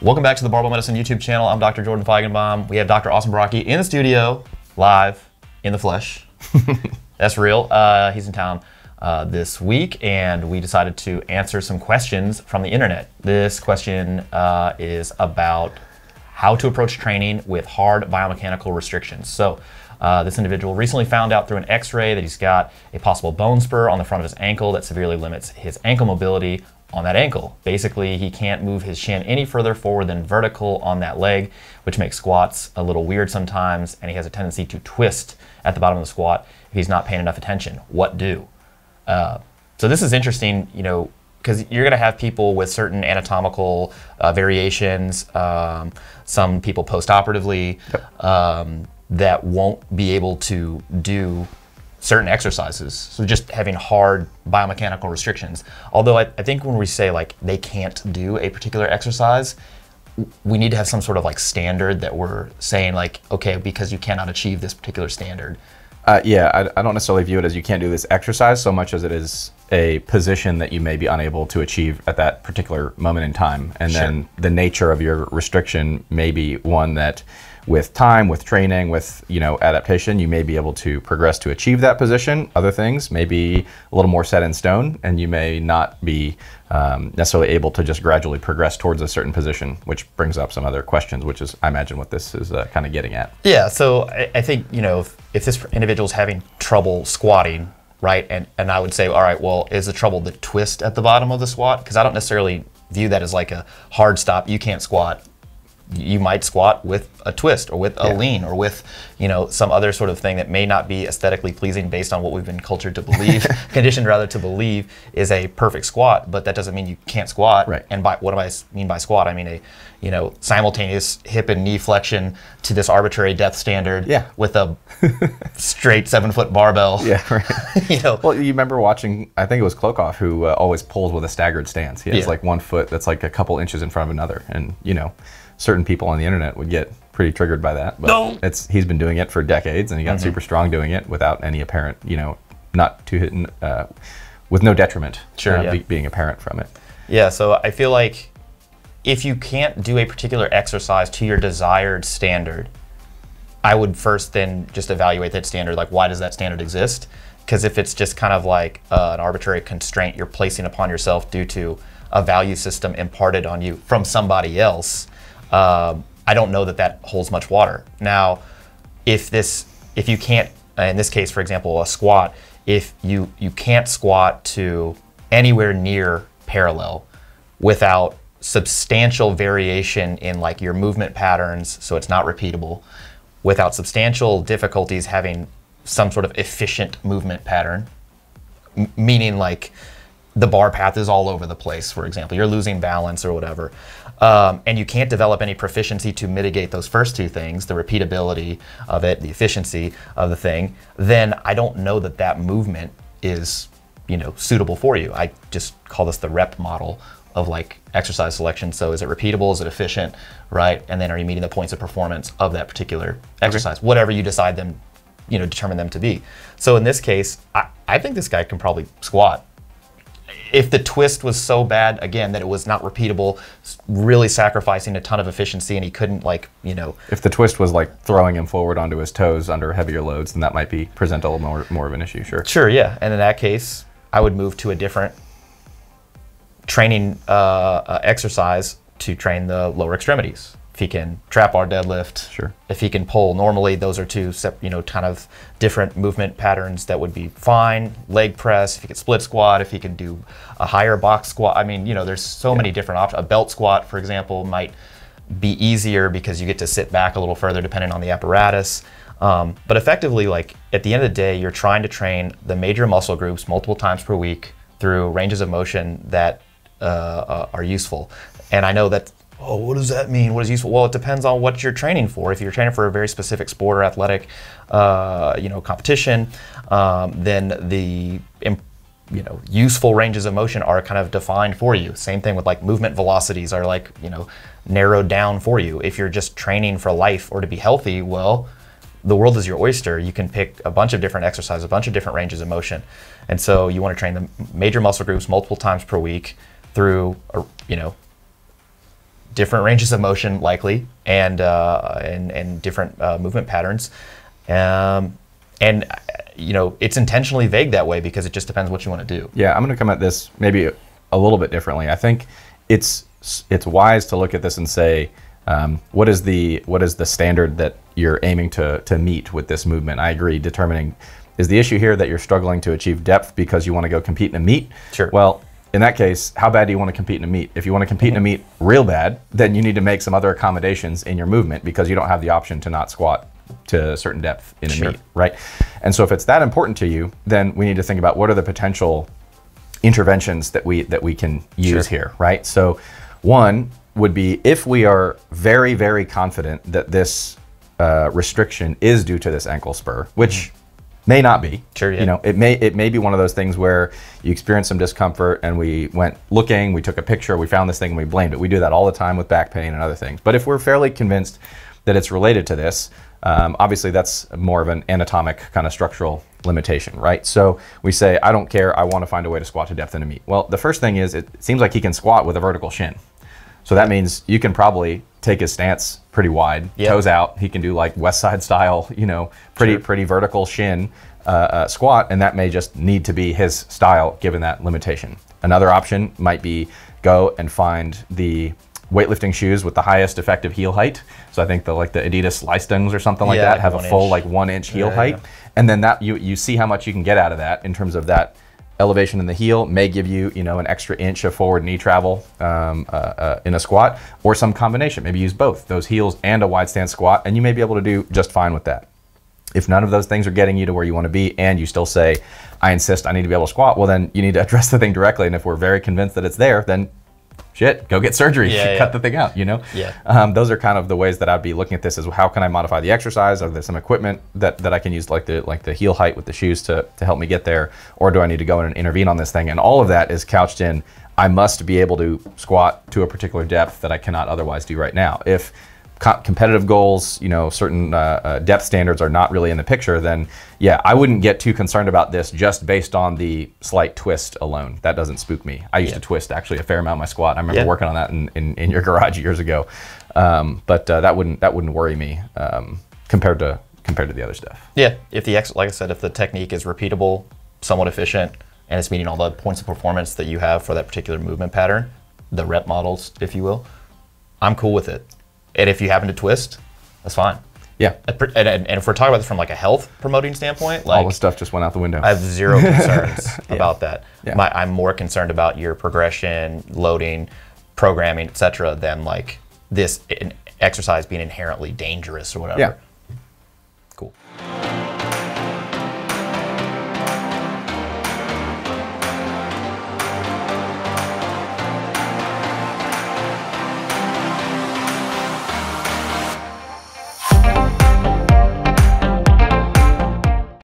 Welcome back to the Barbell Medicine YouTube channel. I'm Dr. Jordan Feigenbaum. We have Dr. Austin Baraki in the studio, live, in the flesh. That's real. Uh, he's in town uh, this week, and we decided to answer some questions from the internet. This question uh, is about how to approach training with hard biomechanical restrictions. So, uh, this individual recently found out through an x ray that he's got a possible bone spur on the front of his ankle that severely limits his ankle mobility on that ankle. Basically, he can't move his shin any further forward than vertical on that leg, which makes squats a little weird sometimes, and he has a tendency to twist at the bottom of the squat if he's not paying enough attention. What do? Uh, so this is interesting, you know, because you're going to have people with certain anatomical uh, variations, um, some people postoperatively um, that won't be able to do certain exercises. So just having hard biomechanical restrictions. Although I, I think when we say like they can't do a particular exercise, we need to have some sort of like standard that we're saying like, okay, because you cannot achieve this particular standard, uh, yeah, I, I, don't necessarily view it as you can't do this exercise so much as it is a position that you may be unable to achieve at that particular moment in time. And sure. then the nature of your restriction may be one that with time, with training, with you know adaptation, you may be able to progress to achieve that position. Other things may be a little more set in stone, and you may not be um, necessarily able to just gradually progress towards a certain position, which brings up some other questions, which is, I imagine, what this is uh, kind of getting at. Yeah. So I, I think you know if, if this individual is having trouble squatting, right, and and I would say, all right, well, is the trouble the twist at the bottom of the squat? Because I don't necessarily view that as like a hard stop. You can't squat you might squat with a twist or with a yeah. lean or with you know some other sort of thing that may not be aesthetically pleasing based on what we've been cultured to believe conditioned rather to believe is a perfect squat but that doesn't mean you can't squat right. and by what do i mean by squat i mean a you know simultaneous hip and knee flexion to this arbitrary depth standard yeah. with a straight seven foot barbell yeah right you know well you remember watching i think it was klokov who uh, always pulls with a staggered stance he has yeah. like one foot that's like a couple inches in front of another and you know certain people on the internet would get pretty triggered by that. But no. it's he's been doing it for decades, and he got mm-hmm. super strong doing it without any apparent, you know, not to uh, with no detriment. Sure, uh, yeah. be, being apparent from it. Yeah, so I feel like if you can't do a particular exercise to your desired standard, I would first then just evaluate that standard. Like, why does that standard exist? Because if it's just kind of like uh, an arbitrary constraint you're placing upon yourself due to a value system imparted on you from somebody else, um, I don't know that that holds much water. Now, if this, if you can't, in this case, for example, a squat, if you, you can't squat to anywhere near parallel without substantial variation in like your movement patterns, so it's not repeatable, without substantial difficulties having some sort of efficient movement pattern, meaning like the bar path is all over the place, for example. You're losing balance or whatever. Um, and you can't develop any proficiency to mitigate those first two things the repeatability of it, the efficiency of the thing, then I don't know that that movement is you know suitable for you. I just call this the rep model of like exercise selection. So is it repeatable? Is it efficient? Right? And then are you meeting the points of performance of that particular exercise? Okay. Whatever you decide them, you know, determine them to be. So in this case, I, I think this guy can probably squat if the twist was so bad again that it was not repeatable, really sacrificing a ton of efficiency, and he couldn't like you know. If the twist was like throwing him forward onto his toes under heavier loads, then that might be present a little more more of an issue. Sure. Sure. Yeah. And in that case, I would move to a different training uh, uh, exercise to train the lower extremities if he can trap bar deadlift, sure. if he can pull. Normally, those are two you know kind of different movement patterns that would be fine. Leg press, if he can split squat, if he can do a higher box squat. I mean, you know, there's so yeah. many different options. A belt squat, for example, might be easier because you get to sit back a little further depending on the apparatus. Um, but effectively, like at the end of the day, you're trying to train the major muscle groups multiple times per week through ranges of motion that uh, uh are useful. And I know that oh, what does that mean? What is useful? Well, it depends on what you're training for. If you're training for a very specific sport or athletic, uh, you know, competition, um, then the you know useful ranges of motion are kind of defined for you. Same thing with like movement velocities are like you know narrowed down for you. If you're just training for life or to be healthy, well, the world is your oyster. You can pick a bunch of different exercises, a bunch of different ranges of motion, and so you want to train the major muscle groups multiple times per week through a, you know different ranges of motion likely and uh, and, and different uh, movement patterns um, and you know it's intentionally vague that way because it just depends what you want to do yeah i'm going to come at this maybe a little bit differently i think it's it's wise to look at this and say um, what is the what is the standard that you're aiming to to meet with this movement i agree determining is the issue here that you're struggling to achieve depth because you want to go compete in a meet sure well in that case, how bad do you want to compete in a meet? If you want to compete mm-hmm. in a mm-hmm. meet real bad, then you need to make some other accommodations in your movement because you don't have the option to not squat to a certain depth in a sure. meet, right? And so if it's that important to you, then we need to think about what are the potential interventions that we that we can use sure. here, right? So one would be if we are very very confident that this uh, restriction is due to this ankle spur, which mm-hmm may not be. Sure. Yeah. You know, it may it may be one of those things where you experience some discomfort and we went looking, we took a picture, we found this thing and we blamed it. We do that all the time with back pain and other things. But if we're fairly convinced that it's related to this, um, obviously that's more of an anatomic kind of structural limitation, right? So we say, I don't care, I want to find a way to squat to depth in a meet. Well, the first thing is it seems like he can squat with a vertical shin. So that means you can probably take his stance pretty wide, yep. toes out. He can do like West Side style, you know, pretty sure. pretty vertical shin uh, uh, squat, and that may just need to be his style given that limitation. Another option might be go and find the weightlifting shoes with the highest effective heel height. So I think the like the Adidas Leistings or something like yeah, that have a full inch. like one inch heel yeah, height, yeah. and then that you you see how much you can get out of that in terms of that elevation in the heel may give you, you know, an extra inch of forward knee travel um, uh, uh, in a squat or some combination. Maybe use both, those heels and a wide stance squat, and you may be able to do just fine with that. If none of those things are getting you to where you want to be and you still say, I insist I need to be able to squat, well, then you need to address the thing directly. And if we're very convinced that it's there, then shit, go get surgery, yeah, yeah. cut the thing out, you know? Yeah. Um, those are kind of the ways that I'd be looking at this is how can I modify the exercise? Are there some equipment that, that I can use like the like the heel height with the shoes to, to help me get there? Or do I need to go in and intervene on this thing? And all of that is couched in, I must be able to squat to a particular depth that I cannot otherwise do right now. If co competitive goals, you know, certain uh, uh, depth standards are not really in the picture, then yeah, I wouldn't get too concerned about this just based on the slight twist alone. That doesn't spook me. I used yeah. to twist actually a fair amount my squat. I remember yeah. working on that in, in, in, your garage years ago, um, but uh, that wouldn't that wouldn't worry me um, compared to compared to the other stuff. Yeah, if the ex like I said, if the technique is repeatable, somewhat efficient, and it's meeting all the points of performance that you have for that particular movement pattern, the rep models, if you will, I'm cool with it. And if you happen to twist, that's fine. Yeah. And, and, and, if we're talking about this from like a health promoting standpoint, like all the stuff just went out the window. I have zero concerns yeah. about that. Yeah. My, I'm more concerned about your progression, loading, programming, etc., than like this exercise being inherently dangerous or whatever. Yeah.